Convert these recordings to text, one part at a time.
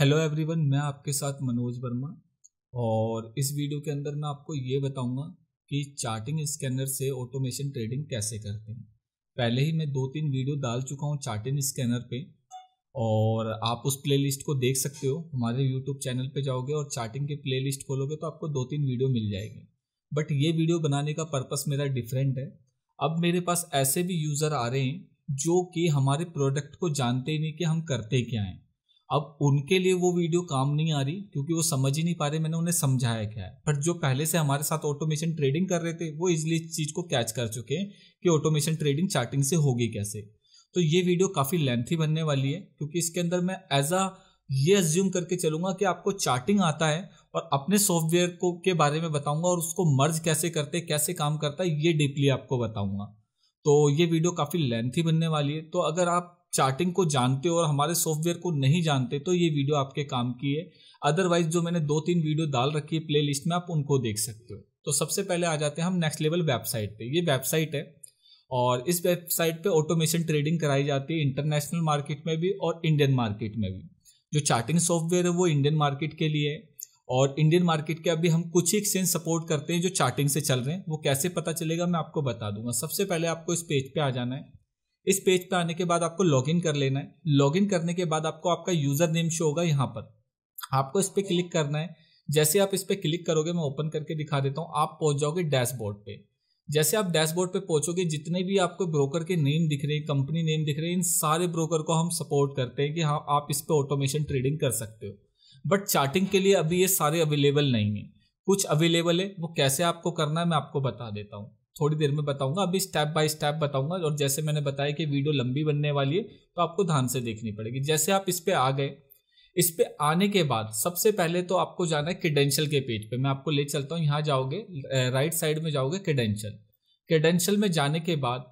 Hello everyone मैं आपके साथ मनोज वर्मा और इस वीडियो के अंदर मैं आपको ये बताऊंगा कि चार्टिंग स्कैनर से ऑटोमेशन ट्रेडिंग कैसे करते हैं पहले ही मैं दो तीन वीडियो डाल चुका हूँ चार्टिंग स्कैनर पे और आप उस प्लेलिस्ट को देख सकते हो हमारे यूट्यूब चैनल पे जाओगे और चार्टिंग के प्ले खोलोगे तो आपको दो तीन वीडियो मिल जाएगी बट ये वीडियो बनाने का पर्पस मेरा डिफरेंट है अब मेरे पास ऐसे भी यूज़र आ रहे हैं जो कि हमारे प्रोडक्ट को जानते ही नहीं कि हम करते क्या हैं अब उनके लिए वो वीडियो काम नहीं आ रही क्योंकि वो समझ ही नहीं पा रहे मैंने उन्हें समझाया क्या है बट जो पहले से हमारे साथ ऑटोमेशन ट्रेडिंग कर रहे थे वो इजिली इस चीज़ को कैच कर चुके हैं कि ऑटोमेशन ट्रेडिंग चार्टिंग से होगी कैसे तो ये वीडियो काफ़ी लेंथी बनने वाली है क्योंकि इसके अंदर मैं एज आ ये एज्यूम करके चलूंगा कि आपको चार्टिंग आता है और अपने सॉफ्टवेयर को के बारे में बताऊंगा और उसको मर्ज कैसे करते कैसे काम करता है ये डीपली आपको बताऊंगा तो ये वीडियो काफ़ी लेंथी बनने वाली है तो अगर आप चार्टिंग को जानते हो और हमारे सॉफ्टवेयर को नहीं जानते तो ये वीडियो आपके काम की है अदरवाइज जो मैंने दो तीन वीडियो डाल रखी है प्ले लिस्ट में आप उनको देख सकते हो तो सबसे पहले आ जाते हैं हम नेक्स्ट लेवल वेबसाइट पे ये वेबसाइट है और इस वेबसाइट पे ऑटोमेशन ट्रेडिंग कराई जाती है इंटरनेशनल मार्केट में भी और इंडियन मार्केट में भी जो चार्टिंग सॉफ्टवेयर है वो इंडियन मार्केट के लिए है और इंडियन मार्केट के अभी हम कुछ ही एक्सचेंज सपोर्ट करते हैं जो चार्टिंग से चल रहे हैं वो कैसे पता चलेगा मैं आपको बता दूंगा सबसे पहले आपको इस पेज पर आ जाना है इस पेज पे आने के बाद आपको लॉगिन कर लेना है लॉगिन करने के बाद आपको आपका यूजर नेम शो होगा यहाँ पर आपको इस पर क्लिक करना है जैसे आप इस पर क्लिक करोगे मैं ओपन करके दिखा देता हूँ आप पहुंच जाओगे डैशबोर्ड पे जैसे आप डैशबोर्ड पे पहुंचोगे जितने भी आपको ब्रोकर के नेम दिख रहे हैं कंपनी नेम दिख रहे हैं इन सारे ब्रोकर को हम सपोर्ट करते हैं कि हाँ आप इस पर ऑटोमेशन ट्रेडिंग कर सकते हो बट चार्टिंग के लिए अभी ये सारे अवेलेबल नहीं है कुछ अवेलेबल है वो कैसे आपको करना है मैं आपको बता देता हूँ थोड़ी देर में बताऊंगा अभी स्टेप बाय स्टेप बताऊंगा और जैसे मैंने बताया कि वीडियो लंबी बनने वाली है तो आपको ध्यान से देखनी पड़ेगी जैसे आप इस पर आ गए इस पर आने के बाद सबसे पहले तो आपको जाना है क्रिडेंशियल के पेज पे मैं आपको ले चलता हूँ यहाँ जाओगे राइट साइड में जाओगे क्रिडेंशियल क्रिडेंशियल में जाने के बाद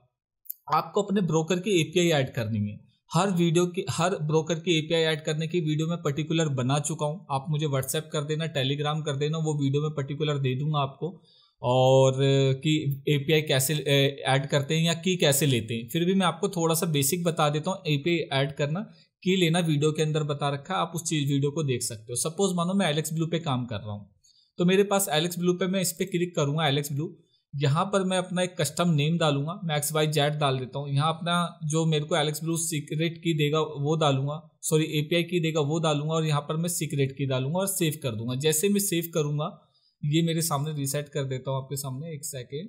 आपको अपने ब्रोकर की एपीआई एड करनी है हर वीडियो की हर ब्रोकर की एपीआई ऐड करने की वीडियो में पर्टिकुलर बना चुका हूँ आप मुझे व्हाट्सएप कर देना टेलीग्राम कर देना वो वीडियो में पर्टिकुलर दे दूंगा आपको और कि एपीआई कैसे ऐड करते हैं या की कैसे लेते हैं फिर भी मैं आपको थोड़ा सा बेसिक बता देता हूँ एपीआई ऐड करना की लेना वीडियो के अंदर बता रखा आप उस चीज वीडियो को देख सकते हो सपोज मानो मैं एलेक्स ब्लू पे काम कर रहा हूँ तो मेरे पास एलेक्स ब्लू पे मैं इस पर क्लिक करूंगा एलेक्स ब्लू यहाँ पर मैं अपना एक कस्टम नेम डालूंगा मैक्स वाई जेड डाल देता हूँ यहाँ अपना जो मेरे को एलेक्स ब्लू सीक्रेट की देगा वो डालूंगा सॉरी एपीआई की देगा वो डालूंगा और यहाँ पर मैं सीक्रेट की डालूंगा और सेव कर दूंगा जैसे मैं सेव करूंगा ये मेरे सामने रिसेट कर देता हूँ आपके सामने एक सेकेंड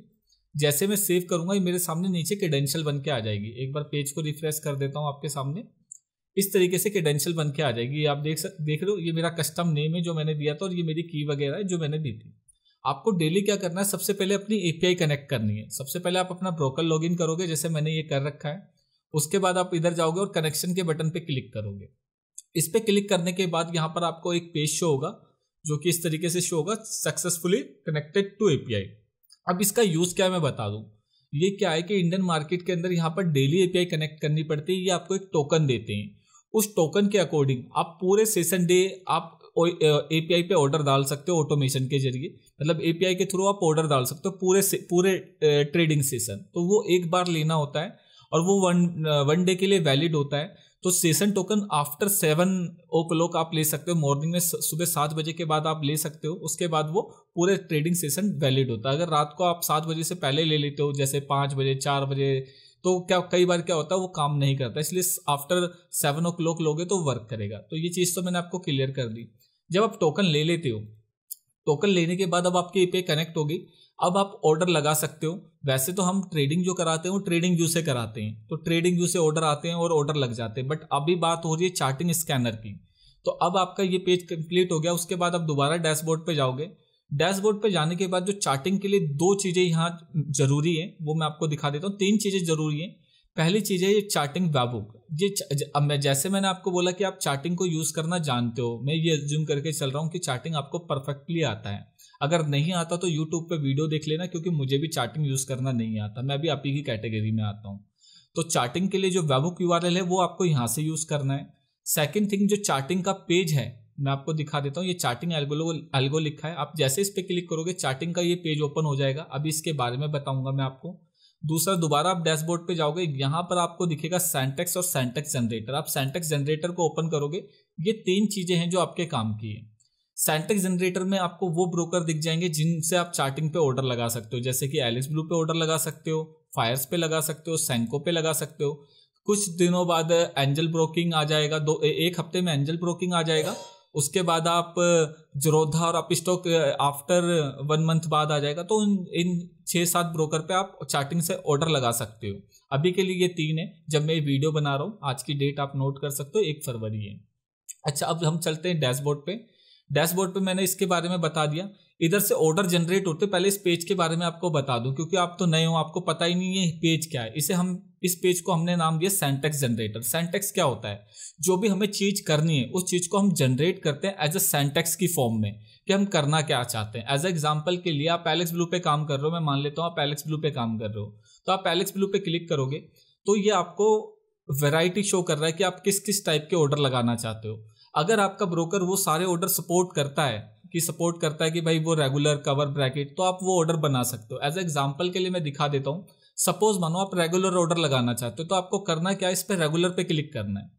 जैसे मैं सेव करूँगा ये मेरे सामने नीचे क्रेडेंशियल बन के आ जाएगी एक बार पेज को रिफ्रेश कर देता हूँ आपके सामने इस तरीके से क्रेडेंशियल बन के आ जाएगी आप देख सक देख रहे हो ये मेरा कस्टम नेम है जो मैंने दिया था और ये मेरी की वगैरह है जो मैंने दी थी आपको डेली क्या करना है सबसे पहले अपनी एपीआई कनेक्ट करनी है सबसे पहले आप अपना ब्रोकर लॉगिन करोगे जैसे मैंने ये कर रखा है उसके बाद आप इधर जाओगे और कनेक्शन के बटन पे क्लिक करोगे इस पर क्लिक करने के बाद यहाँ पर आपको एक पेज शो होगा जो कि इस तरीके से शो होगा सक्सेसफुली कनेक्टेड टू एपीआई अब इसका यूज क्या है मैं बता दूं ये क्या है कि इंडियन मार्केट के अंदर यहाँ पर डेली एपीआई कनेक्ट करनी पड़ती है ये आपको एक टोकन देते हैं उस टोकन के अकॉर्डिंग आप पूरे सेशन डे आप एपीआई पे ऑर्डर डाल सकते हो ऑटोमेशन के जरिए मतलब एपीआई के थ्रू आप ऑर्डर डाल सकते हो पूरे से, पूरे ट्रेडिंग सेशन तो वो एक बार लेना होता है और वो वन वन डे के लिए वैलिड होता है तो session token after seven o'clock आप ले सकते हो मॉर्निंग में सुबह सात बजे के बाद आप ले सकते हो उसके बाद वो पूरे ट्रेडिंग सेशन वैलिड होता है अगर रात को आप सात बजे से पहले ले लेते हो जैसे पाँच बजे चार बजे तो क्या कई बार क्या होता है वो काम नहीं करता इसलिए आफ्टर सेवन ओ क्लॉक लोगे तो वर्क करेगा तो ये चीज़ तो मैंने आपको क्लियर कर दी जब आप टोकन ले लेते हो टोकन लेने के बाद अब आपकी पे कनेक्ट होगी अब आप ऑर्डर लगा सकते हो वैसे तो हम ट्रेडिंग जो कराते हैं वो ट्रेडिंग व्यू से कराते हैं तो ट्रेडिंग व्यू से ऑर्डर आते हैं और ऑर्डर लग जाते हैं बट अभी बात हो रही है चार्टिंग स्कैनर की तो अब आपका ये पेज कंप्लीट हो गया उसके बाद आप दोबारा डैशबोर्ड पे जाओगे डैशबोर्ड पे जाने के बाद जो चार्टिंग के लिए दो चीज़ें यहाँ जरूरी है वो मैं आपको दिखा देता हूँ तीन चीज़ें जरूरी हैं पहली चीज़ है ये चार्टिंग वेबुक ये अब मैं जैसे मैंने आपको बोला कि आप चार्टिंग को यूज़ करना जानते हो मैं ये एज्यूम करके चल रहा हूँ कि चार्टिंग आपको परफेक्टली आता है अगर नहीं आता तो यूट्यूब पे वीडियो देख लेना क्योंकि मुझे भी चार्टिंग यूज़ करना नहीं आता मैं भी आप ही की कैटेगरी में आता हूँ तो चार्टिंग के लिए जो वेबुक यू है वो आपको यहाँ से यूज़ करना है सेकेंड थिंग जो चार्टिंग का पेज है मैं आपको दिखा देता हूँ ये चार्टिंग एल्गो एल्गो लिखा है आप जैसे इस पर क्लिक करोगे चार्टिंग का ये पेज ओपन हो जाएगा अभी इसके बारे में बताऊंगा मैं आपको दूसरा दोबारा आप डैशबोर्ड पे जाओगे यहाँ पर आपको दिखेगा सेंटेक्स और सेंटेक्स जनरेटर आप सेंटेक्स जनरेटर को ओपन करोगे ये तीन चीज़ें हैं जो आपके काम की है सेंटेक्स जनरेटर में आपको वो ब्रोकर दिख जाएंगे जिनसे आप चार्टिंग पे ऑर्डर लगा सकते हो जैसे कि एलिस ब्लू पे ऑर्डर लगा सकते हो फायर्स पे लगा सकते हो सेंको पे लगा सकते हो कुछ दिनों बाद एंजल ब्रोकिंग आ जाएगा दो ए, एक हफ्ते में एंजल ब्रोकिंग आ जाएगा उसके बाद आप जरोधा और आप स्टॉक आफ्टर वन मंथ बाद आ जाएगा तो इन इन छः सात ब्रोकर पे आप चार्टिंग से ऑर्डर लगा सकते हो अभी के लिए ये तीन है जब मैं ये वीडियो बना रहा हूँ आज की डेट आप नोट कर सकते हो एक फरवरी है अच्छा अब हम चलते हैं डैशबोर्ड पे डैशबोर्ड पे मैंने इसके बारे में बता दिया इधर से ऑर्डर जनरेट होते पहले इस पेज के बारे में आपको बता दूं क्योंकि आप तो नए हो आपको पता ही नहीं है पेज क्या है इसे हम इस पेज को हमने नाम दिया सेंटेक्स जनरेटर सेंटेक्स क्या होता है जो भी हमें चीज करनी है उस चीज को हम जनरेट करते हैं एज अ सेंटेक्स की फॉर्म में कि हम करना क्या चाहते हैं एज अ एग्जाम्पल के लिए आप एलेक्स ब्लू पे काम कर रहे हो मैं मान लेता हूँ आप एलेक्स ब्लू पे काम कर रहे हो तो आप एलेक्स ब्लू पे क्लिक करोगे तो ये आपको वेराइटी शो कर रहा है कि आप किस किस टाइप के ऑर्डर लगाना चाहते हो अगर आपका ब्रोकर वो सारे ऑर्डर सपोर्ट करता है कि सपोर्ट करता है कि भाई वो रेगुलर कवर ब्रैकेट तो आप वो ऑर्डर बना सकते हो एज एग्जाम्पल के लिए मैं दिखा देता हूँ सपोज मानो आप रेगुलर ऑर्डर लगाना चाहते हो तो आपको करना क्या है इस पर रेगुलर पे क्लिक करना है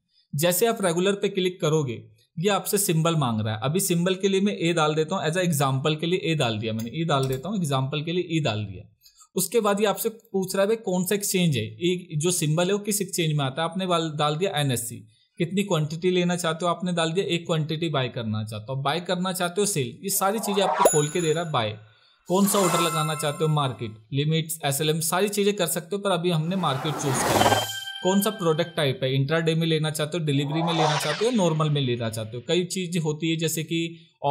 जैसे आप रेगुलर पे क्लिक करोगे ये आपसे सिंबल मांग रहा है अभी सिंबल के लिए मैं ए डाल देता हूँ एज ए एग्जाम्पल के लिए ए डाल दिया मैंने ई e डाल देता हूँ एग्जाम्पल के लिए ई e डाल दिया उसके बाद ये आपसे पूछ रहा है भाई कौन सा एक्सचेंज है जो सिंबल है वो किस एक्सचेंज में आता है आपने डाल दिया एनएससी कितनी क्वांटिटी लेना चाहते हो आपने डाल दिया एक क्वांटिटी बाय करना चाहते हो बाय करना चाहते हो सेल ये सारी चीज़ें आपको खोल के दे रहा है बाय कौन सा ऑर्डर लगाना चाहते हो मार्केट लिमिट्स एस सारी चीज़ें कर सकते हो पर अभी हमने मार्केट चूज़ किया है कौन सा प्रोडक्ट टाइप है डे में लेना चाहते हो डिलीवरी में लेना चाहते हो नॉर्मल में लेना चाहते हो कई चीज़ होती है जैसे कि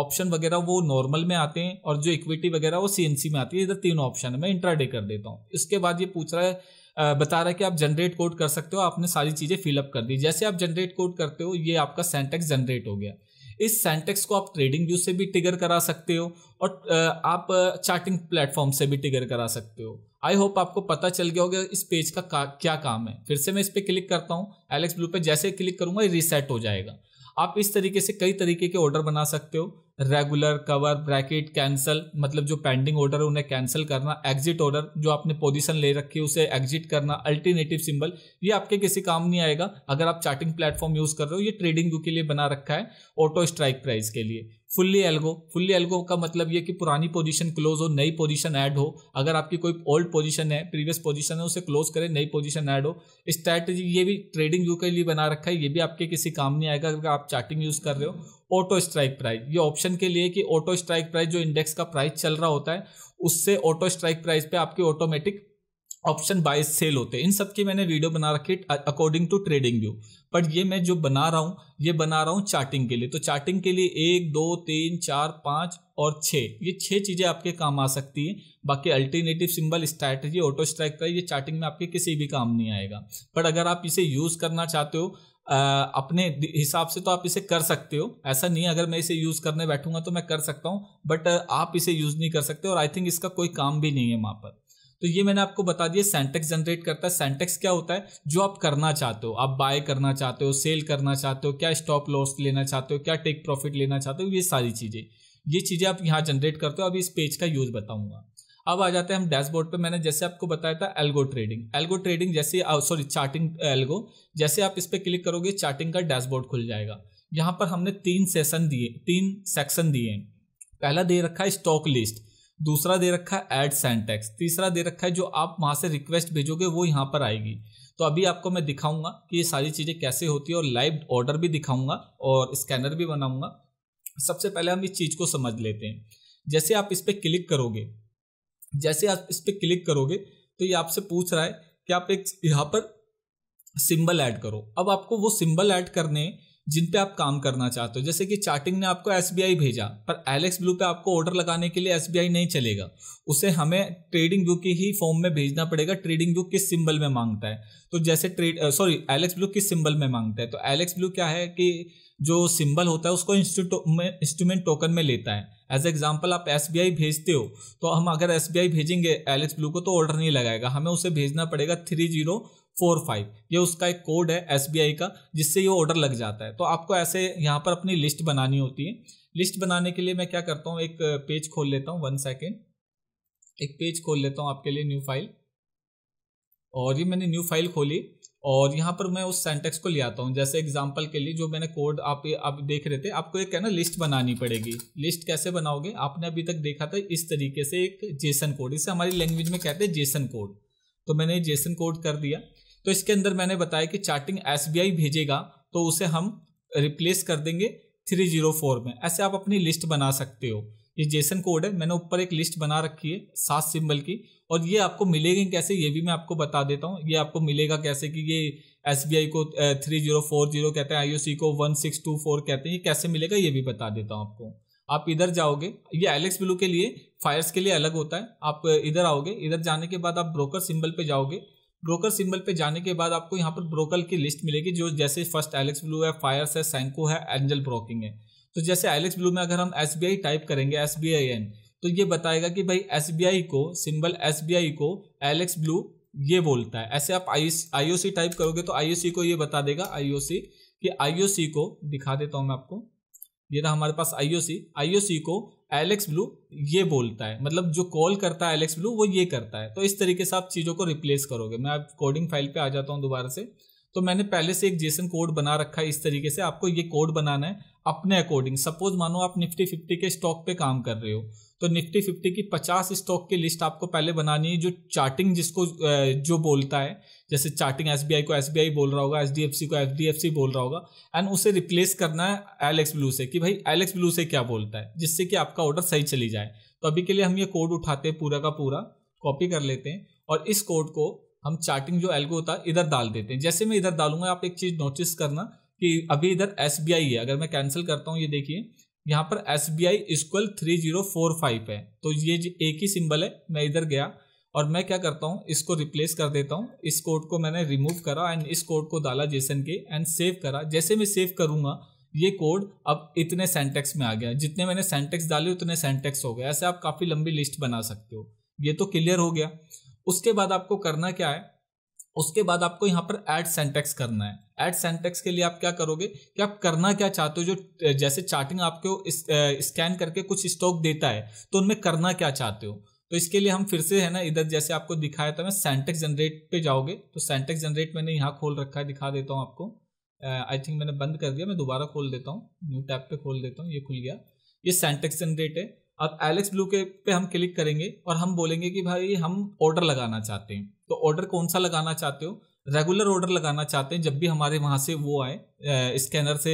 ऑप्शन वगैरह वो नॉर्मल में आते हैं और जो इक्विटी वगैरह वो सीएनसी में आती है इधर तीन ऑप्शन है मैं डे कर देता हूँ इसके बाद ये पूछ रहा है बता रहा है कि आप जनरेट कोड कर सकते हो आपने सारी चीज़ें फिलअप कर दी जैसे आप जनरेट कोड करते हो ये आपका सेंटेक्स जनरेट हो गया इस सेंटेक्स को आप ट्रेडिंग व्यू से भी टिगर करा सकते हो और आप चार्टिंग प्लेटफॉर्म से भी टिगर करा सकते हो आई होप आपको पता चल गया होगा इस पेज का, का क्या काम है फिर से मैं इस पर क्लिक करता हूँ एलेक्स ब्लू पे जैसे क्लिक करूंगा रिसेट हो जाएगा आप इस तरीके से कई तरीके के ऑर्डर बना सकते हो रेगुलर कवर ब्रैकेट कैंसिल मतलब जो पेंडिंग ऑर्डर है उन्हें कैंसिल करना एग्जिट ऑर्डर जो आपने पोजीशन ले रखी है उसे एग्जिट करना अल्टरनेटिव सिंबल ये आपके किसी काम नहीं आएगा अगर आप चार्टिंग प्लेटफॉर्म यूज कर रहे हो ये ट्रेडिंग व्यू के लिए बना रखा है ऑटो स्ट्राइक प्राइस के लिए फुल्ली एल्गो फुल्ली एल्गो का मतलब ये कि पुरानी पोजीशन क्लोज हो नई पोजीशन ऐड हो अगर आपकी कोई ओल्ड पोजीशन है प्रीवियस पोजीशन है उसे क्लोज करें नई पोजीशन ऐड हो स्ट्रैटेजी ये भी ट्रेडिंग व्यू के लिए बना रखा है ये भी आपके किसी काम नहीं आएगा अगर आप चार्टिंग यूज़ कर रहे हो ऑटो स्ट्राइक प्राइस ये ऑप्शन के लिए कि ऑटो स्ट्राइक प्राइस जो इंडेक्स का प्राइस चल रहा होता है उससे ऑटो स्ट्राइक प्राइस पे आपकी ऑटोमेटिक ऑप्शन बाय सेल होते हैं इन सब की मैंने वीडियो बना रखी according to trading view but ये मैं जो बना रहा हूँ ये बना रहा हूँ चार्टिंग के लिए तो चार्टिंग के लिए एक दो तीन चार पाँच और छः ये छः चीज़ें आपके काम आ सकती हैं बाकी alternative symbol strategy auto strike का ये चार्टिंग में आपके किसी भी काम नहीं आएगा बट अगर आप इसे यूज़ करना चाहते हो आ, अपने हिसाब से तो आप इसे कर सकते हो ऐसा नहीं है अगर मैं इसे यूज़ करने बैठूंगा तो मैं कर सकता हूँ बट आप इसे यूज़ नहीं कर सकते और आई थिंक इसका कोई काम भी नहीं है वहाँ पर तो ये मैंने आपको बता दिया सेंटेक्स जनरेट करता है सेंटेक्स क्या होता है जो आप करना चाहते हो आप बाय करना चाहते हो सेल करना चाहते हो क्या स्टॉप लॉस लेना चाहते हो क्या टेक प्रॉफिट लेना चाहते हो ये सारी चीज़ें ये चीज़ें आप यहाँ जनरेट करते हो अब इस पेज का यूज़ बताऊंगा अब आ जाते हैं हम डैशबोर्ड पे मैंने जैसे आपको बताया था एल्गो ट्रेडिंग एल्गो ट्रेडिंग जैसे सॉरी चार्टिंग एल्गो जैसे आप इस पर क्लिक करोगे चार्टिंग का डैशबोर्ड खुल जाएगा यहाँ पर हमने तीन सेशन दिए तीन सेक्शन दिए हैं पहला दे रखा है स्टॉक लिस्ट दूसरा दे रखा है एड सेंटेक्स तीसरा दे रखा है जो आप वहाँ से रिक्वेस्ट भेजोगे वो यहाँ पर आएगी तो अभी आपको मैं दिखाऊंगा कि ये सारी चीज़ें कैसे होती है और लाइव ऑर्डर भी दिखाऊंगा और स्कैनर भी बनाऊंगा सबसे पहले हम इस चीज़ को समझ लेते हैं जैसे आप इस पर क्लिक करोगे जैसे आप इस पर क्लिक करोगे तो ये आपसे पूछ रहा है कि आप एक यहाँ पर सिंबल ऐड करो अब आपको वो सिंबल ऐड करने हैं जिन पे आप काम करना चाहते हो जैसे कि चार्टिंग ने आपको एस भेजा पर एलेक्स ब्लू पे आपको ऑर्डर लगाने के लिए एस नहीं चलेगा उसे हमें ट्रेडिंग व्यू की ही फॉर्म में भेजना पड़ेगा ट्रेडिंग व्यू किस सिंबल में मांगता है तो जैसे ट्रेड सॉरी एलेक्स ब्लू किस सिंबल में मांगता है तो एलेक्स ब्लू क्या है कि जो सिंबल होता है उसको इंस्ट्रूमेंट टोकन में लेता है एज एग्जाम्पल आप एस भेजते हो तो हम अगर एस भेजेंगे एल ब्लू को तो ऑर्डर नहीं लगाएगा हमें उसे भेजना पड़ेगा थ्री जीरो फोर फाइव ये उसका एक कोड है एस का जिससे ये ऑर्डर लग जाता है तो आपको ऐसे यहाँ पर अपनी लिस्ट बनानी होती है लिस्ट बनाने के लिए मैं क्या करता हूँ एक पेज खोल लेता हूँ वन सेकेंड एक पेज खोल लेता हूँ आपके लिए न्यू फाइल और ये मैंने न्यू फाइल खोली और यहाँ पर मैं उस सेंटेक्स को ले आता हूँ जैसे एग्जाम्पल के लिए जो मैंने कोड आप आप देख रहे थे आपको एक है ना लिस्ट बनानी पड़ेगी लिस्ट कैसे बनाओगे आपने अभी तक देखा था इस तरीके से एक जेसन कोड इसे हमारी लैंग्वेज में कहते हैं जेसन कोड तो मैंने जेसन कोड कर दिया तो इसके अंदर मैंने बताया कि चार्टिंग एस भेजेगा तो उसे हम रिप्लेस कर देंगे थ्री जीरो फोर में ऐसे आप अपनी लिस्ट बना सकते हो ये जेसन कोड है मैंने ऊपर एक लिस्ट बना रखी है सात सिंबल की और ये आपको मिलेगी कैसे ये भी मैं आपको बता देता हूँ ये आपको मिलेगा कैसे कि ये एस को थ्री जीरो फोर जीरो कहते हैं आई को वन सिक्स टू फोर कहते हैं ये कैसे मिलेगा ये भी बता देता हूँ आपको आप इधर जाओगे ये एलेक्स ब्लू के लिए फायर्स के लिए अलग होता है आप इधर आओगे इधर जाने के बाद आप ब्रोकर सिंबल पे जाओगे ब्रोकर सिंबल पे जाने के बाद आपको यहाँ पर ब्रोकर की लिस्ट मिलेगी जो जैसे फर्स्ट एलेक्स ब्लू है फायर्स है सैंको है एंजल ब्रोकिंग है तो जैसे एलेक्स ब्लू में अगर हम एस टाइप करेंगे एस बी आई एन तो ये बताएगा कि भाई एस को सिंबल एस को एलेक्स ब्लू ये बोलता है ऐसे आप आई ओ सी टाइप करोगे तो आई को ये बता देगा आई कि आई को दिखा देता हूँ मैं आपको ये रहा हमारे पास आईओ सी को एलेक्स ब्लू ये बोलता है मतलब जो कॉल करता है एलेक्स ब्लू वो ये करता है तो इस तरीके से आप चीज़ों को रिप्लेस करोगे मैं आप कोडिंग फाइल पे आ जाता हूँ दोबारा से तो मैंने पहले से एक जेसन कोड बना रखा है इस तरीके से आपको ये कोड बनाना है अपने अकॉर्डिंग सपोज मानो आप निफ्टी फिफ्टी के स्टॉक पे काम कर रहे हो तो निफ्टी फिफ्टी की पचास स्टॉक की लिस्ट आपको पहले बनानी है जो चार्टिंग जिसको जो बोलता है जैसे चार्टिंग एस को एस बोल रहा होगा एच को एफ बोल रहा होगा एंड उसे रिप्लेस करना है एलेक्स ब्लू से कि भाई एलेक्स ब्लू से क्या बोलता है जिससे कि आपका ऑर्डर सही चली जाए तो अभी के लिए हम ये कोड उठाते हैं पूरा का पूरा कॉपी कर लेते हैं और इस कोड को हम चार्टिंग जो एल्गो होता है इधर डाल देते हैं जैसे मैं इधर डालूंगा आप एक चीज नोटिस करना कि अभी इधर एस है अगर मैं कैंसिल करता हूँ ये देखिए यहाँ पर S B I is equal three zero four five है तो ये एक ही सिंबल है मैं इधर गया और मैं क्या करता हूँ इसको रिप्लेस कर देता हूँ इस कोड को मैंने रिमूव करा एंड इस कोड को डाला जेसन के एंड सेव करा जैसे मैं सेव करूँगा ये कोड अब इतने सेंटेक्स में आ गया जितने मैंने सेंटेक्स डाले उतने सेंटेक्स हो गए ऐसे आप काफ़ी लंबी लिस्ट बना सकते हो ये तो क्लियर हो गया उसके बाद आपको करना क्या है उसके बाद आपको यहाँ पर एड सेंटेक्स करना है एड सेंटेक्स के लिए आप क्या करोगे कि आप करना क्या चाहते हो जो जैसे चार्टिंग आपको स्कैन करके कुछ स्टॉक देता है तो उनमें करना क्या चाहते हो तो इसके लिए हम फिर से है ना इधर जैसे आपको दिखाया था मैं सेंटेक्स जनरेट पे जाओगे तो सेंटेक्स जनरेट मैंने यहाँ खोल रखा है दिखा देता हूँ आपको आई थिंक मैंने बंद कर दिया मैं दोबारा खोल देता हूँ न्यू टैप पे खोल देता हूँ ये खुल गया ये सेंटेक्स जनरेट है अब एलेक्स ब्लू के पे हम क्लिक करेंगे और हम बोलेंगे कि भाई हम ऑर्डर लगाना चाहते हैं तो ऑर्डर कौन सा लगाना चाहते हो रेगुलर ऑर्डर लगाना चाहते हैं जब भी हमारे वहाँ से वो आए स्कैनर से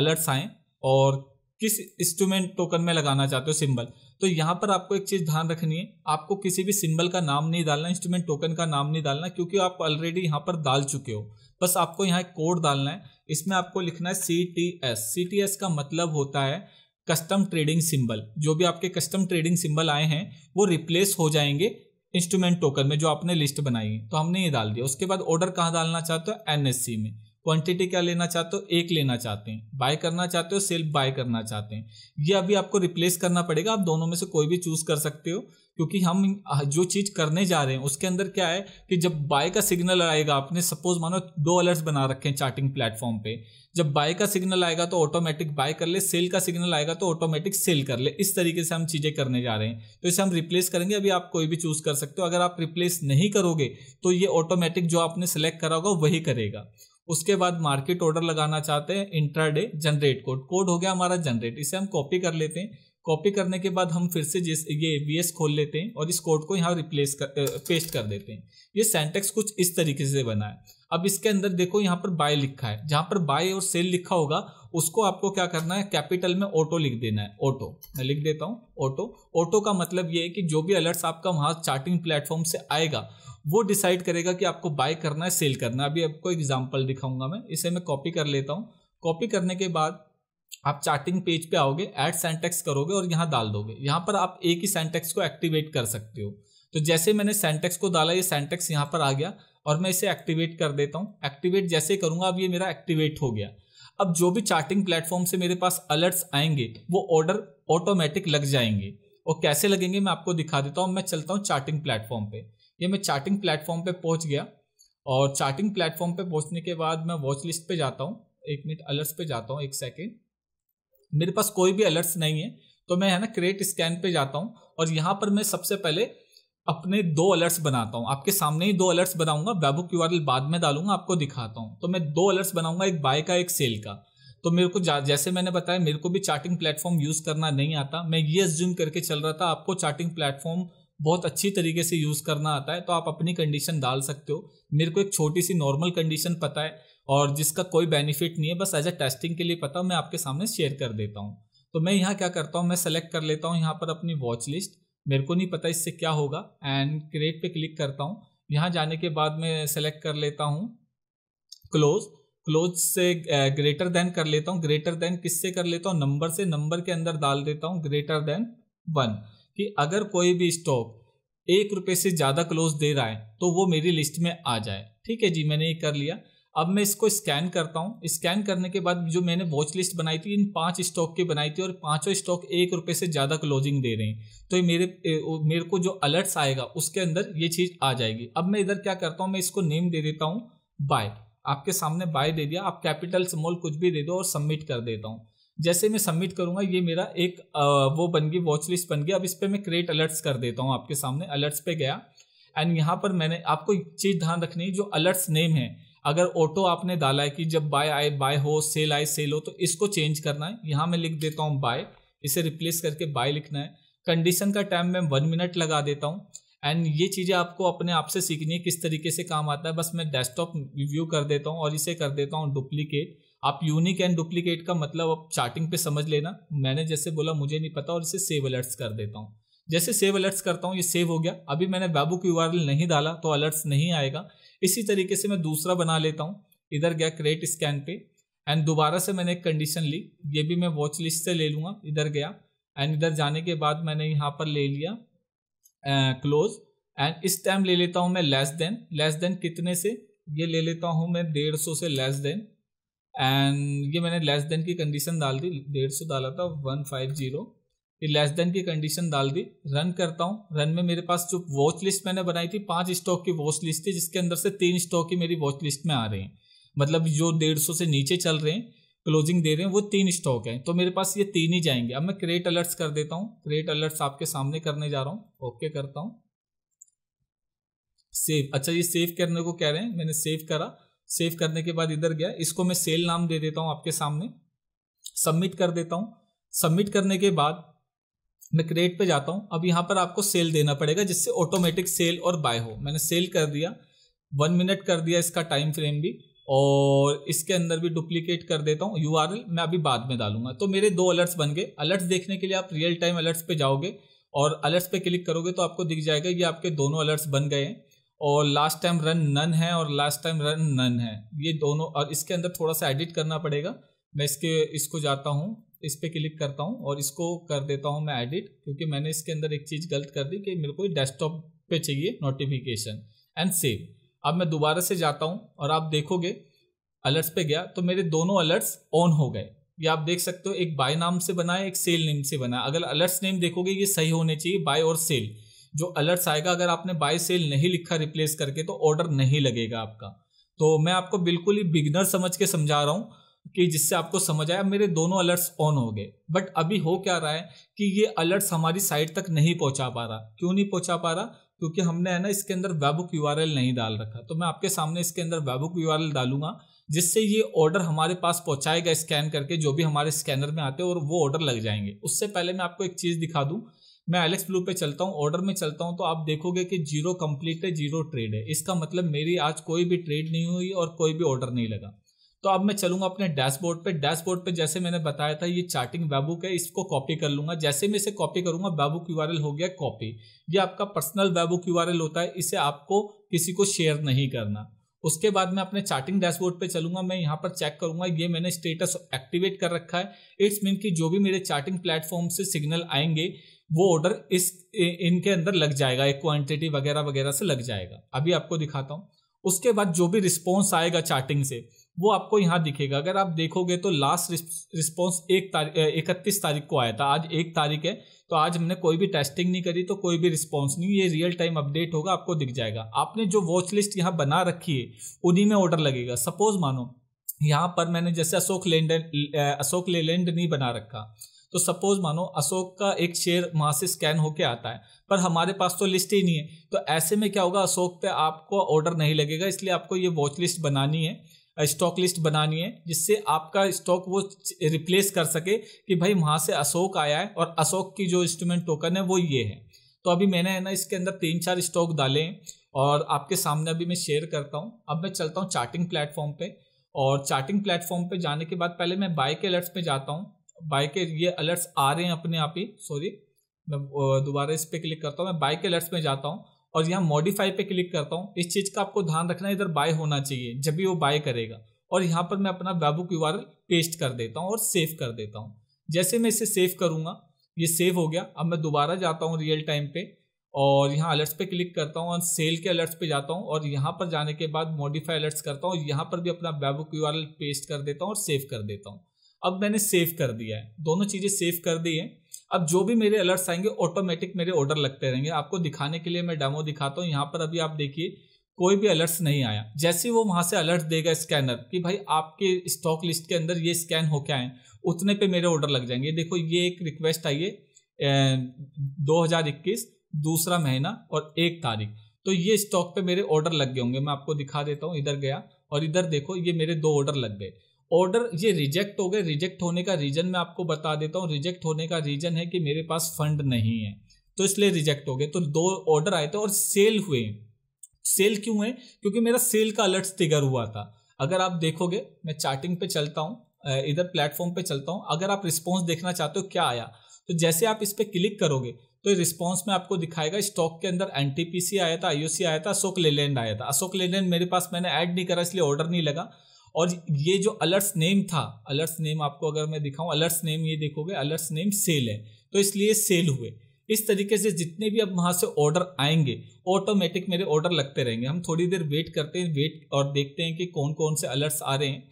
अलर्ट्स आए और किस इंस्ट्रूमेंट टोकन में लगाना चाहते हो सिंबल तो यहाँ पर आपको एक चीज़ ध्यान रखनी है आपको किसी भी सिंबल का नाम नहीं डालना इंस्ट्रूमेंट टोकन का नाम नहीं डालना क्योंकि आप ऑलरेडी यहाँ पर डाल चुके हो बस आपको यहाँ एक कोड डालना है इसमें आपको लिखना है C T S C T S का मतलब होता है कस्टम ट्रेडिंग सिंबल जो भी आपके कस्टम ट्रेडिंग सिंबल आए हैं वो रिप्लेस हो जाएंगे इंस्ट्रूमेंट टोकन में जो आपने लिस्ट बनाई है तो हमने ये डाल दिया उसके बाद ऑर्डर कहाँ डालना चाहते हो एनएससी में क्वांटिटी क्या लेना चाहते हो एक लेना चाहते हैं बाय करना चाहते हो सेल बाय करना चाहते हैं ये अभी आपको रिप्लेस करना पड़ेगा आप दोनों में से कोई भी चूज कर सकते हो क्योंकि हम जो चीज करने जा रहे हैं उसके अंदर क्या है कि जब बाय का सिग्नल आएगा आपने सपोज मानो दो अलर्ट्स बना रखे हैं चार्टिंग प्लेटफॉर्म पे जब बाय का सिग्नल आएगा तो ऑटोमेटिक बाय कर ले सेल का सिग्नल आएगा तो ऑटोमेटिक सेल कर ले इस तरीके से हम चीजें करने जा रहे हैं तो इसे हम रिप्लेस करेंगे अभी आप कोई भी चूज कर सकते हो अगर आप रिप्लेस नहीं करोगे तो ये ऑटोमेटिक जो आपने सेलेक्ट करा होगा वही करेगा उसके बाद मार्केट ऑर्डर लगाना चाहते हैं इंट्राडे जनरेट कोड कोड हो गया हमारा जनरेट इसे हम कॉपी कर लेते हैं कॉपी करने के बाद हम फिर से जिस ये एस खोल लेते हैं और इस कोड को यहाँ रिप्लेस कर पेस्ट कर देते हैं ये सेंटेक्स कुछ इस तरीके से बना है अब इसके अंदर देखो यहाँ पर बाय लिखा है जहां पर बाय और सेल लिखा होगा उसको आपको क्या करना है कैपिटल में ऑटो लिख देना है ऑटो मैं लिख देता हूँ ऑटो ऑटो का मतलब ये है कि जो भी अलर्ट्स आपका वहां चार्टिंग प्लेटफॉर्म से आएगा वो डिसाइड करेगा कि आपको बाय करना है सेल करना है अभी आपको एग्जाम्पल दिखाऊंगा मैं इसे मैं कॉपी कर लेता हूँ कॉपी करने के बाद आप चार्टिंग पेज पे आओगे एड सेंटेक्स करोगे और यहाँ डाल दोगे यहाँ पर आप एक ही सेंटेक्स को एक्टिवेट कर सकते हो तो जैसे मैंने सेंटेक्स को डाला ये सेंटेक्स यहाँ पर आ गया और मैं इसे एक्टिवेट कर देता हूँ एक्टिवेट जैसे करूँगा अब ये मेरा एक्टिवेट हो गया अब जो भी चार्टिंग प्लेटफॉर्म से मेरे पास अलर्ट्स आएंगे वो ऑर्डर ऑटोमेटिक लग जाएंगे और कैसे लगेंगे मैं आपको दिखा देता हूँ मैं चलता हूँ चार्टिंग प्लेटफॉर्म पे ये मैं चार्टिंग प्लेटफॉर्म पे पहुँच गया और चार्टिंग प्लेटफॉर्म पे पहुँचने के बाद मैं वॉच लिस्ट पे जाता हूँ एक मिनट अलर्ट्स पे जाता हूँ एक सेकेंड मेरे पास कोई भी अलर्ट्स नहीं है तो मैं है ना क्रिएट स्कैन पे जाता हूँ और यहाँ पर मैं सबसे पहले अपने दो अलर्ट्स बनाता हूँ आपके सामने ही दो अलर्ट्स बनाऊंगा बैबू क्यू आर बाद में डालूंगा आपको दिखाता हूँ तो मैं दो अलर्ट्स बनाऊंगा एक बाय का एक सेल का तो मेरे को जैसे मैंने बताया मेरे को भी चार्टिंग प्लेटफॉर्म यूज़ करना नहीं आता मैं ये ज्यूम करके चल रहा था आपको चार्टिंग प्लेटफॉर्म बहुत अच्छी तरीके से यूज़ करना आता है तो आप अपनी कंडीशन डाल सकते हो मेरे को एक छोटी सी नॉर्मल कंडीशन पता है और जिसका कोई बेनिफिट नहीं है बस एज अ टेस्टिंग के लिए पता मैं आपके सामने शेयर कर देता हूँ तो मैं यहाँ क्या करता हूँ मैं सेलेक्ट कर लेता हूँ यहाँ पर अपनी वॉच लिस्ट मेरे को नहीं पता इससे क्या होगा एंड क्रिएट पे क्लिक करता हूँ यहाँ जाने के बाद मैं सेलेक्ट कर लेता हूँ क्लोज क्लोज से ग्रेटर देन कर लेता हूँ ग्रेटर देन किससे कर लेता हूँ नंबर से नंबर के अंदर डाल देता हूँ ग्रेटर देन वन कि अगर कोई भी स्टॉक एक रुपये से ज़्यादा क्लोज दे रहा है तो वो मेरी लिस्ट में आ जाए ठीक है जी मैंने ये कर लिया अब मैं इसको स्कैन करता हूँ स्कैन करने के बाद जो मैंने वॉच लिस्ट बनाई थी इन पांच स्टॉक की बनाई थी और पांचों स्टॉक एक रुपये से ज़्यादा क्लोजिंग दे रहे हैं तो ये मेरे मेरे को जो अलर्ट्स आएगा उसके अंदर ये चीज़ आ जाएगी अब मैं इधर क्या करता हूँ मैं इसको नेम दे देता हूँ बाय आपके सामने बाय दे दिया आप कैपिटल स्मॉल कुछ भी दे दो और सबमिट कर देता हूँ जैसे मैं सबमिट करूंगा ये मेरा एक वो बन गई वॉच लिस्ट बन गया अब इस पर मैं क्रिएट अलर्ट्स कर देता हूँ आपके सामने अलर्ट्स पे गया एंड यहाँ पर मैंने आपको एक चीज़ ध्यान रखनी है जो अलर्ट्स नेम है अगर ऑटो आपने डाला है कि जब बाय आए बाय हो सेल आए सेल हो तो इसको चेंज करना है यहाँ मैं लिख देता हूँ बाय इसे रिप्लेस करके बाय लिखना है कंडीशन का टाइम मैं वन मिनट लगा देता हूँ एंड ये चीज़ें आपको अपने आप से सीखनी है किस तरीके से काम आता है बस मैं डेस्कटॉप रिव्यू कर देता हूँ और इसे कर देता हूँ डुप्लीकेट आप यूनिक एंड डुप्लीकेट का मतलब आप चार्टिंग पे समझ लेना मैंने जैसे बोला मुझे नहीं पता और इसे सेव अलर्ट्स कर देता हूँ जैसे सेव अलर्ट्स करता हूँ ये सेव हो गया अभी मैंने बाबू की यू नहीं डाला तो अलर्ट्स नहीं आएगा इसी तरीके से मैं दूसरा बना लेता हूँ इधर गया क्रेट स्कैन पे एंड दोबारा से मैंने एक कंडीशन ली ये भी मैं वॉच लिस्ट से ले लूँगा इधर गया एंड इधर जाने के बाद मैंने यहाँ पर ले लिया क्लोज एंड इस टाइम ले लेता हूँ मैं लेस देन लेस देन कितने से ये ले लेता हूँ मैं डेढ़ सौ से लेस देन एंड ये मैंने लेस देन की कंडीशन डाल दी डेढ़ सौ डाला था वन फाइव जीरो ये लेस देन की कंडीशन डाल दी रन करता हूँ रन में मेरे पास जो वॉच लिस्ट मैंने बनाई थी पांच स्टॉक की वॉच लिस्ट थी जिसके अंदर से तीन स्टॉक ही मेरी वॉच लिस्ट में आ रहे हैं मतलब जो डेढ़ सौ से नीचे चल रहे हैं क्लोजिंग दे रहे हैं वो तीन स्टॉक हैं तो मेरे पास ये तीन ही जाएंगे अब मैं क्रेट अलर्ट्स कर देता हूँ क्रेट अलर्ट्स आपके सामने करने जा रहा हूँ ओके करता हूँ सेव अच्छा ये सेव करने को कह रहे हैं मैंने सेव करा सेव करने के बाद इधर गया इसको मैं सेल नाम दे देता हूँ आपके सामने सबमिट कर देता हूँ सबमिट करने के बाद मैं क्रिएट पे जाता हूँ अब यहाँ पर आपको सेल देना पड़ेगा जिससे ऑटोमेटिक सेल और बाय हो मैंने सेल कर दिया वन मिनट कर दिया इसका टाइम फ्रेम भी और इसके अंदर भी डुप्लीकेट कर देता हूँ यू मैं अभी बाद में डालूंगा तो मेरे दो अलर्ट्स बन गए अलर्ट्स देखने के लिए आप रियल टाइम अलर्ट्स पे जाओगे और अलर्ट्स पे क्लिक करोगे तो आपको दिख जाएगा कि आपके दोनों अलर्ट्स बन गए हैं और लास्ट टाइम रन नन है और लास्ट टाइम रन नन है ये दोनों और इसके अंदर थोड़ा सा एडिट करना पड़ेगा मैं इसके इसको जाता हूँ इस पर क्लिक करता हूँ और इसको कर देता हूँ मैं एडिट क्योंकि मैंने इसके अंदर एक चीज़ गलत कर दी कि मेरे को डेस्कटॉप पे चाहिए नोटिफिकेशन एंड सेव अब मैं दोबारा से जाता हूँ और आप देखोगे अलर्ट्स पे गया तो मेरे दोनों अलर्ट्स ऑन हो गए ये आप देख सकते हो एक बाय नाम से बना है एक सेल नेम से बना है अगर अलर्ट्स नेम देखोगे ये सही होने चाहिए बाय और सेल जो अलर्ट्स आएगा अगर आपने बाय सेल नहीं लिखा रिप्लेस करके तो ऑर्डर नहीं लगेगा आपका तो मैं आपको बिल्कुल ही बिगनर समझ के समझा रहा हूँ कि जिससे आपको समझ आया मेरे दोनों अलर्ट्स ऑन हो गए बट अभी हो क्या रहा है कि ये अलर्ट्स हमारी साइट तक नहीं पहुंचा पा रहा क्यों नहीं पहुंचा पा रहा क्योंकि हमने है ना इसके अंदर वेबुक यू नहीं डाल रखा तो मैं आपके सामने इसके अंदर वेबुक यू डालूंगा जिससे ये ऑर्डर हमारे पास पहुंचाएगा स्कैन करके जो भी हमारे स्कैनर में आते हैं और वो ऑर्डर लग जाएंगे उससे पहले मैं आपको एक चीज़ दिखा दूँ मैं एलेक्स ब्लू पे चलता हूँ ऑर्डर में चलता हूँ तो आप देखोगे कि जीरो कंप्लीट है जीरो ट्रेड है इसका मतलब मेरी आज कोई भी ट्रेड नहीं हुई और कोई भी ऑर्डर नहीं लगा तो अब मैं चलूंगा अपने डैशबोर्ड पे डैशबोर्ड पे जैसे मैंने बताया था ये चार्टिंग वेबुक है इसको कॉपी कर लूंगा जैसे मैं इसे कॉपी करूंगा वेबुक यू हो गया कॉपी ये आपका पर्सनल वेबुक यू होता है इसे आपको किसी को शेयर नहीं करना उसके बाद मैं अपने चार्टिंग डैशबोर्ड पे चलूंगा मैं यहाँ पर चेक करूंगा ये मैंने स्टेटस एक्टिवेट कर रखा है इट्स मीन कि जो भी मेरे चार्टिंग प्लेटफॉर्म से सिग्नल आएंगे वो ऑर्डर इस इनके अंदर लग जाएगा एक क्वांटिटी वगैरह वगैरह से लग जाएगा अभी आपको दिखाता हूँ उसके बाद जो भी रिस्पॉन्स आएगा चार्टिंग से वो आपको यहाँ दिखेगा अगर आप देखोगे तो लास्ट रिस्पॉन्स एक तारीख इकतीस तारीख को आया था आज एक तारीख है तो आज हमने कोई भी टेस्टिंग नहीं करी तो कोई भी रिस्पॉन्स नहीं ये रियल टाइम अपडेट होगा आपको दिख जाएगा आपने जो वॉच लिस्ट यहाँ बना रखी है उन्हीं में ऑर्डर लगेगा सपोज मानो यहाँ पर मैंने जैसे अशोक लेंड अशोक लेलैंड नहीं बना रखा तो सपोज मानो अशोक का एक शेयर वहाँ से स्कैन होके आता है पर हमारे पास तो लिस्ट ही नहीं है तो ऐसे में क्या होगा अशोक पे आपको ऑर्डर नहीं लगेगा इसलिए आपको ये वॉच लिस्ट बनानी है स्टॉक लिस्ट बनानी है जिससे आपका स्टॉक वो रिप्लेस कर सके कि भाई वहाँ से अशोक आया है और अशोक की जो इंस्ट्रूमेंट टोकन है वो ये है तो अभी मैंने है ना इसके अंदर तीन चार स्टॉक डाले हैं और आपके सामने अभी मैं शेयर करता हूँ अब मैं चलता हूँ चार्टिंग प्लेटफॉर्म पे और चार्टिंग प्लेटफॉर्म पे जाने के बाद पहले मैं बाय के अलर्ट्स पे जाता हूँ बाय के ये अलर्ट्स आ रहे हैं अपने आप ही सॉरी मैं दोबारा इस पर क्लिक करता हूँ मैं बाय के अलर्ट्स में जाता हूँ और यहाँ मॉडिफाई पे क्लिक करता हूँ इस चीज़ का आपको ध्यान रखना इधर बाय होना चाहिए जब भी वो बाय करेगा और यहाँ पर मैं अपना वैबू क्यू पेस्ट कर देता हूँ और सेव कर देता हूँ जैसे मैं इसे सेव करूँगा ये सेव हो गया अब मैं दोबारा जाता हूँ रियल टाइम पे और यहाँ अलर्ट्स पे क्लिक करता हूँ और सेल के अलर्ट्स पे जाता हूँ और यहाँ पर जाने के बाद मॉडिफाई अलर्ट्स करता हूँ यहाँ पर भी अपना वैबू क्यू पेस्ट कर देता हूँ और सेव कर देता हूँ अब मैंने सेव कर दिया है दोनों चीज़ें सेव कर दी है अब जो भी मेरे अलर्ट्स आएंगे ऑटोमेटिक मेरे ऑर्डर लगते रहेंगे आपको दिखाने के लिए मैं डेमो दिखाता हूँ यहाँ पर अभी आप देखिए कोई भी अलर्ट्स नहीं आया जैसे वो वहाँ से अलर्ट देगा स्कैनर कि भाई आपके स्टॉक लिस्ट के अंदर ये स्कैन होके आए उतने पे मेरे ऑर्डर लग जाएंगे देखो ये एक रिक्वेस्ट आई है दो दूसरा महीना और एक तारीख तो ये स्टॉक पे मेरे ऑर्डर लग गए होंगे मैं आपको दिखा देता हूँ इधर गया और इधर देखो ये मेरे दो ऑर्डर लग गए ऑर्डर ये रिजेक्ट हो गए रिजेक्ट होने का रीजन मैं आपको बता देता हूँ रिजेक्ट होने का रीजन है कि मेरे पास फंड नहीं है तो इसलिए रिजेक्ट हो गए तो दो ऑर्डर आए थे और सेल हुए सेल क्यों हुए क्योंकि मेरा सेल का अलर्ट स्टिगर हुआ था अगर आप देखोगे मैं चार्टिंग पे चलता हूँ इधर प्लेटफॉर्म पे चलता हूँ अगर आप रिस्पॉन्स देखना चाहते हो क्या आया तो जैसे आप इस पर क्लिक करोगे तो रिस्पॉन्स में आपको दिखाएगा स्टॉक के अंदर एन आया था आईओसी आया था अशोक लेलैंड आया था अशोक लेलैंड मेरे पास मैंने ऐड नहीं करा इसलिए ऑर्डर नहीं लगा और ये जो अलर्ट्स नेम था अलर्ट्स नेम आपको अगर मैं दिखाऊं अलर्ट्स नेम ये देखोगे अलर्ट्स नेम सेल है तो इसलिए सेल हुए इस तरीके से जितने भी अब वहाँ से ऑर्डर आएंगे ऑटोमेटिक मेरे ऑर्डर लगते रहेंगे हम थोड़ी देर वेट करते हैं वेट और देखते हैं कि कौन कौन से अलर्ट्स आ रहे हैं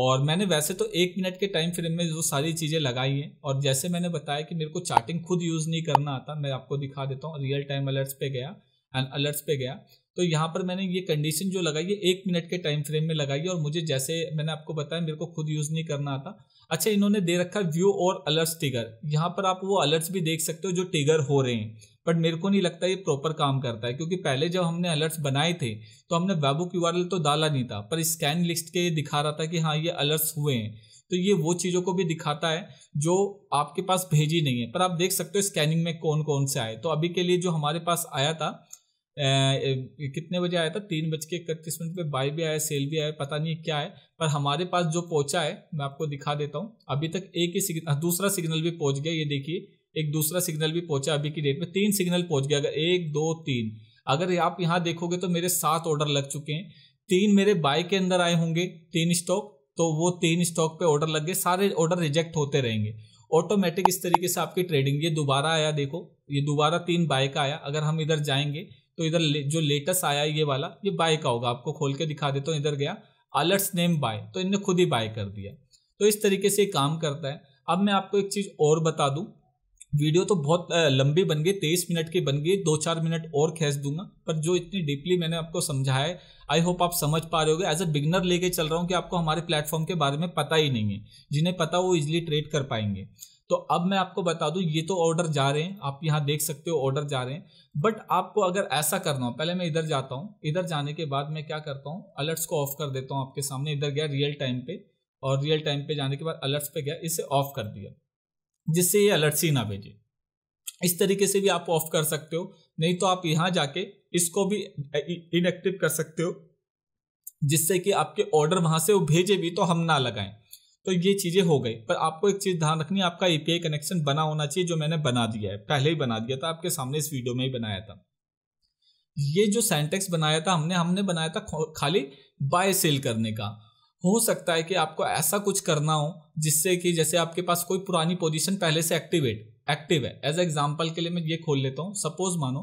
और मैंने वैसे तो एक मिनट के टाइम फ्रेम में जो सारी चीज़ें लगाई हैं और जैसे मैंने बताया कि मेरे को चार्टिंग खुद यूज़ नहीं करना आता मैं आपको दिखा देता हूँ रियल टाइम अलर्ट्स पे गया एंड अलर्ट्स पे गया तो यहाँ पर मैंने ये कंडीशन जो लगाई है एक मिनट के टाइम फ्रेम में लगाई है और मुझे जैसे मैंने आपको बताया मेरे को खुद यूज़ नहीं करना आता अच्छा इन्होंने दे रखा है व्यू और अलर्ट्स टिगर यहाँ पर आप वो अलर्ट्स भी देख सकते हो जो टिगर हो रहे हैं बट मेरे को नहीं लगता ये प्रॉपर काम करता है क्योंकि पहले जब हमने अलर्ट्स बनाए थे तो हमने वेबुक यू तो डाला नहीं था पर स्कैन लिस्ट के दिखा रहा था कि हाँ ये अलर्ट्स हुए हैं तो ये वो चीज़ों को भी दिखाता है जो आपके पास भेजी नहीं है पर आप देख सकते हो स्कैनिंग में कौन कौन से आए तो अभी के लिए जो हमारे पास आया था कितने बजे आया था तीन बज के इकतीस मिनट पे बाई भी आया सेल भी आया पता नहीं क्या है पर हमारे पास जो पहुंचा है मैं आपको दिखा देता हूँ अभी तक एक ही सिग्नल हाँ, दूसरा सिग्नल भी पहुंच गया ये देखिए एक दूसरा सिग्नल भी पहुंचा अभी की डेट में तीन सिग्नल पहुंच गया अगर एक दो तीन अगर आप यहाँ देखोगे तो मेरे सात ऑर्डर लग चुके हैं तीन मेरे बाय के अंदर आए होंगे तीन स्टॉक तो वो तीन स्टॉक पे ऑर्डर लग गए सारे ऑर्डर रिजेक्ट होते रहेंगे ऑटोमेटिक इस तरीके से आपकी ट्रेडिंग ये दोबारा आया देखो ये दोबारा तीन बाय का आया अगर हम इधर जाएंगे तो इधर ले, जो लेटेस्ट आया ये वाला ये बाय का होगा आपको खोल के दिखा देता हूँ इधर गया अलर्ट्स नेम बाय तो इनने खुद ही बाय कर दिया तो इस तरीके से काम करता है अब मैं आपको एक चीज़ और बता दूँ वीडियो तो बहुत लंबी बन गई तेईस मिनट की बन गई दो चार मिनट और खेच दूंगा पर जो इतनी डीपली मैंने आपको समझाया है आई होप आप समझ पा रहे होगे एज अ बिगनर लेके चल रहा हूँ कि आपको हमारे प्लेटफॉर्म के बारे में पता ही नहीं है जिन्हें पता वो इजिली ट्रेड कर पाएंगे तो अब मैं आपको बता दूं ये तो ऑर्डर जा रहे हैं आप यहाँ देख सकते हो ऑर्डर जा रहे हैं बट आपको अगर ऐसा करना हो पहले मैं इधर जाता हूँ इधर जाने के बाद मैं क्या करता हूँ अलर्ट्स को ऑफ कर देता हूँ आपके सामने इधर गया रियल टाइम पे और रियल टाइम पे जाने के बाद अलर्ट्स पे गया इसे ऑफ कर दिया जिससे ये अलर्ट्स ही ना भेजे इस तरीके से भी आप ऑफ कर सकते हो नहीं तो आप यहाँ जाके इसको भी इनएक्टिव कर सकते हो जिससे कि आपके ऑर्डर वहां से वो भेजे भी तो हम ना लगाएं तो ये चीज़ें हो गई पर आपको एक चीज़ ध्यान रखनी है आपका एपीआई कनेक्शन बना होना चाहिए जो मैंने बना दिया है पहले ही बना दिया था आपके सामने इस वीडियो में ही बनाया था ये जो सेंटेक्स बनाया था हमने हमने बनाया था खाली बाय सेल करने का हो सकता है कि आपको ऐसा कुछ करना हो जिससे कि जैसे आपके पास कोई पुरानी पोजिशन पहले से एक्टिवेट एक्टिव है एज एग्जाम्पल के लिए मैं ये खोल लेता हूँ सपोज मानो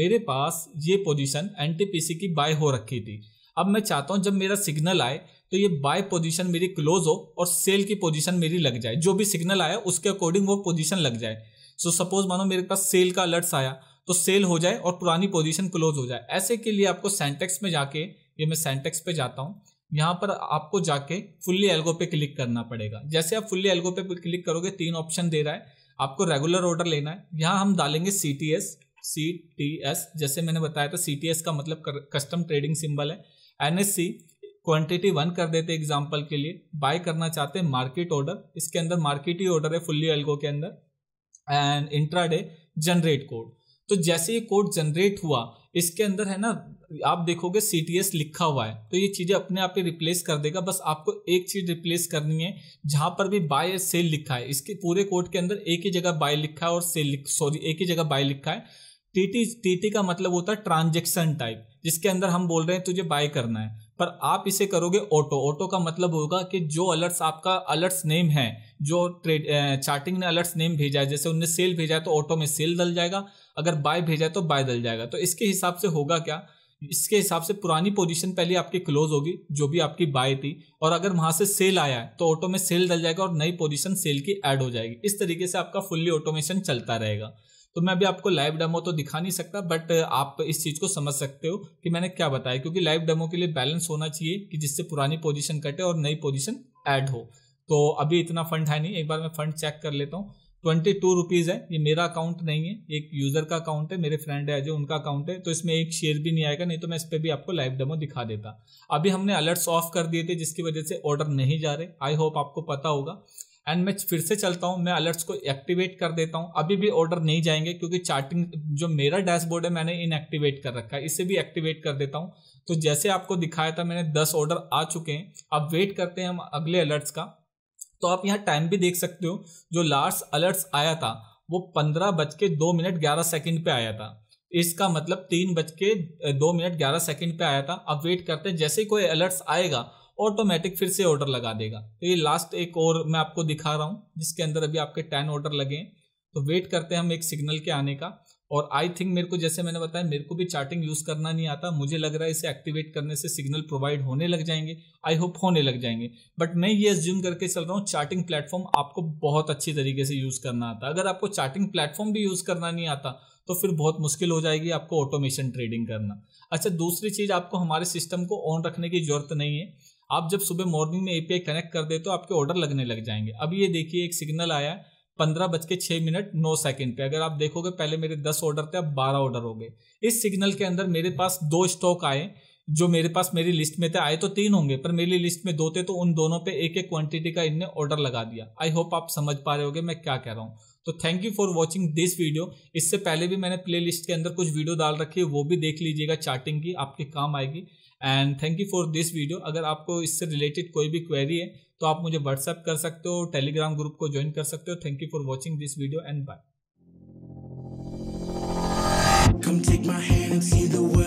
मेरे पास ये पोजीशन एनटीपीसी की बाय हो रखी थी अब मैं चाहता हूँ जब मेरा सिग्नल आए तो ये बाय पोजीशन मेरी क्लोज हो और सेल की पोजीशन मेरी लग जाए जो भी सिग्नल आया उसके अकॉर्डिंग वो पोजीशन लग जाए सो सपोज मानो मेरे पास सेल का अलर्ट्स आया तो सेल हो जाए और पुरानी पोजीशन क्लोज हो जाए ऐसे के लिए आपको सेंटेक्स में जाके ये मैं सेंटेक्स पे जाता हूँ यहाँ पर आपको जाके फुल्ली एल्गो पे क्लिक करना पड़ेगा जैसे आप फुल्ली एल्गो पे क्लिक करोगे तीन ऑप्शन दे रहा है आपको रेगुलर ऑर्डर लेना है यहाँ हम डालेंगे C T S C T S जैसे मैंने बताया था सी टी एस का मतलब कस्टम ट्रेडिंग सिंबल है N S C quantity one कर देते एग्जाम्पल के लिए बाय करना चाहते हैं मार्केट ऑर्डर इसके अंदर मार्केट ही ऑर्डर है फुल्ली एल्गो के अंदर एंड इंट्राडे जनरेट कोड तो जैसे ये कोड जनरेट हुआ इसके अंदर है ना आप देखोगे सी लिखा हुआ है तो ये चीज़ें अपने आप ही रिप्लेस कर देगा बस आपको एक चीज़ रिप्लेस करनी है जहां पर भी बाय सेल लिखा है इसके पूरे कोड के अंदर एक ही जगह बाय लिखा है और सेल सॉरी एक ही जगह बाय लिखा है टीटी टीटी का मतलब होता है ट्रांजेक्शन टाइप जिसके अंदर हम बोल रहे हैं तुझे बाय करना है पर आप इसे करोगे ऑटो ऑटो का मतलब होगा कि जो अलर्ट्स आपका अलर्ट्स नेम है जो ट्रेड चार्टिंग ने अलर्ट्स नेम भेजा है जैसे उनने सेल भेजा है तो ऑटो में सेल दल जाएगा अगर बाय भेजा है तो बाय दल जाएगा तो इसके हिसाब से होगा क्या इसके हिसाब से पुरानी पोजीशन पहले आपकी क्लोज होगी जो भी आपकी बाय थी और अगर वहां से सेल आया है तो ऑटो में सेल डल जाएगा और नई पोजीशन सेल की ऐड हो जाएगी इस तरीके से आपका फुल्ली ऑटोमेशन चलता रहेगा तो मैं अभी आपको लाइव डेमो तो दिखा नहीं सकता बट आप इस चीज़ को समझ सकते हो कि मैंने क्या बताया क्योंकि लाइव डेमो के लिए बैलेंस होना चाहिए कि जिससे पुरानी पोजिशन कटे और नई पोजिशन एड हो तो अभी इतना फंड है नहीं एक बार मैं फंड चेक कर लेता हूँ ट्वेंटी टू रुपीज़ है ये मेरा अकाउंट नहीं है एक यूज़र का अकाउंट है मेरे फ्रेंड है जो उनका अकाउंट है तो इसमें एक शेयर भी नहीं आएगा नहीं तो मैं इस पर भी आपको लाइव डेमो दिखा देता अभी हमने अलर्ट्स ऑफ कर दिए थे जिसकी वजह से ऑर्डर नहीं जा रहे आई होप आपको पता होगा एंड मैं फिर से चलता हूँ मैं अलर्ट्स को एक्टिवेट कर देता हूँ अभी भी ऑर्डर नहीं जाएंगे क्योंकि चार्टिंग जो मेरा डैशबोर्ड है मैंने इनएक्टिवेट कर रखा है इसे भी एक्टिवेट कर देता हूँ तो जैसे आपको दिखाया था मैंने दस ऑर्डर आ चुके हैं अब वेट करते हैं हम अगले अलर्ट्स का तो आप यहाँ टाइम भी देख सकते हो जो लास्ट अलर्ट्स आया था वो पंद्रह बज के दो मिनट ग्यारह सेकेंड पे आया था इसका मतलब तीन बज के दो मिनट ग्यारह सेकेंड पे आया था अब वेट करते हैं जैसे कोई अलर्ट्स आएगा ऑटोमेटिक फिर से ऑर्डर लगा देगा तो ये लास्ट एक और मैं आपको दिखा रहा हूँ जिसके अंदर अभी आपके टेन ऑर्डर लगे हैं तो वेट करते हैं हम एक सिग्नल के आने का और आई थिंक मेरे को जैसे मैंने बताया मेरे को भी चार्टिंग यूज़ करना नहीं आता मुझे लग रहा है इसे एक्टिवेट करने से सिग्नल प्रोवाइड होने लग जाएंगे आई होप होने लग जाएंगे बट मैं ये एज्यूम करके चल रहा हूँ चार्टिंग प्लेटफॉर्म आपको बहुत अच्छी तरीके से यूज़ करना आता अगर आपको चार्टिंग प्लेटफॉर्म भी यूज़ करना नहीं आता तो फिर बहुत मुश्किल हो जाएगी आपको ऑटोमेशन ट्रेडिंग करना अच्छा दूसरी चीज़ आपको हमारे सिस्टम को ऑन रखने की जरूरत नहीं है आप जब सुबह मॉर्निंग में एपीआई कनेक्ट कर दे तो आपके ऑर्डर लगने लग जाएंगे अब ये देखिए एक सिग्नल आया पंद्रह बज के छः मिनट नौ सेकंड पे अगर आप देखोगे पहले मेरे दस ऑर्डर थे अब बारह ऑर्डर हो गए इस सिग्नल के अंदर मेरे पास दो स्टॉक आए जो मेरे पास मेरी लिस्ट में थे आए तो तीन होंगे पर मेरी लिस्ट में दो थे तो उन दोनों पे एक एक क्वांटिटी का इनने ऑर्डर लगा दिया आई होप आप समझ पा रहे होगे मैं क्या कह रहा हूँ तो thank you for watching this video इससे पहले भी मैंने प्ले के अंदर कुछ वीडियो डाल रखी है वो भी देख लीजिएगा चार्टिंग की आपके काम आएगी and thank you for this video अगर आपको इससे रिलेटेड कोई भी क्वेरी है तो आप मुझे व्हाट्सअप कर सकते हो टेलीग्राम ग्रुप को ज्वाइन कर सकते हो thank you for watching this video and bye Come take my hand and see the world.